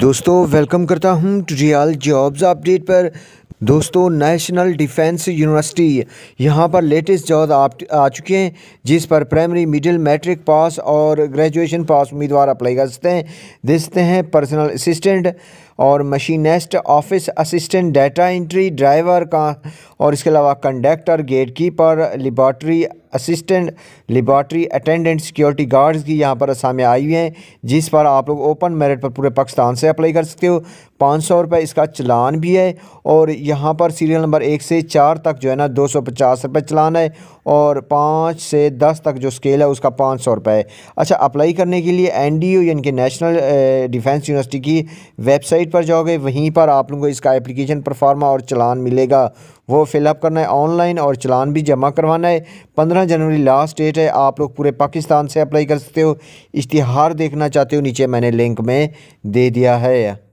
दोस्तों वेलकम करता हूं टुजियाल जॉब्स अपडेट पर दोस्तों नेशनल डिफेंस यूनिवर्सिटी यहां पर लेटेस्ट जॉब आप आ चुके हैं जिस पर प्राइमरी मिडिल मैट्रिक पास और ग्रेजुएशन पास उम्मीदवार अप्लाई कर सकते हैं दे सकते हैं पर्सनल असिस्टेंट और machinist office assistant data entry driver का और इसके अलावा conductor gate keeper laboratory assistant laboratory attendant security guards की यहाँ पर असामें आई हुई हैं जिस पर आप लोग ओपन मेरिट पर पूरे पाकिस्तान से अप्लाई कर सकते हो पाँच सौ रुपये इसका चलान भी है और यहाँ पर सीरियल नंबर एक से चार तक जो है ना दो सौ पचास रुपये चलान है और पाँच से दस तक जो स्केल है उसका पाँच सौ रुपये है अच्छा अप्लाई करने के लिए एन डी यू यानी कि नेशनल डिफेंस यूनिवर्सिटी की वेबसाइट वेबसाइट पर जाओगे वहीं पर आप लोगों को इसका एप्लीकेशन परफार्मा और चलान मिलेगा वो फिलअप करना है ऑनलाइन और चलान भी जमा करवाना है पंद्रह जनवरी लास्ट डेट है आप लोग पूरे पाकिस्तान से अप्लाई कर सकते हो इश्तहार देखना चाहते हो नीचे मैंने लिंक में दे दिया है